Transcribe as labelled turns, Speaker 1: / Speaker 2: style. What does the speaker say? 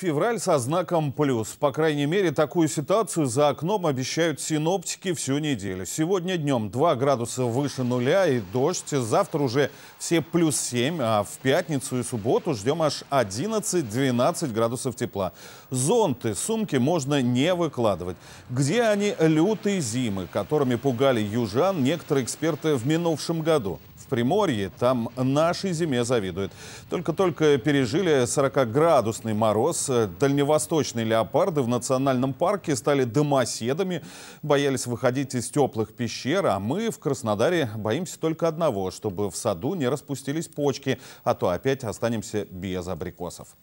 Speaker 1: Февраль со знаком «плюс». По крайней мере, такую ситуацию за окном обещают синоптики всю неделю. Сегодня днем 2 градуса выше нуля и дождь. Завтра уже все плюс 7, а в пятницу и субботу ждем аж 11-12 градусов тепла. Зонты, сумки можно не выкладывать. Где они лютые зимы, которыми пугали южан некоторые эксперты в минувшем году? В Приморье там нашей зиме завидуют. Только-только пережили 40-градусный мороз Э, дальневосточные леопарды в национальном парке стали дымоседами, боялись выходить из теплых пещер, а мы в Краснодаре боимся только одного, чтобы в саду не распустились почки, а то опять останемся без абрикосов.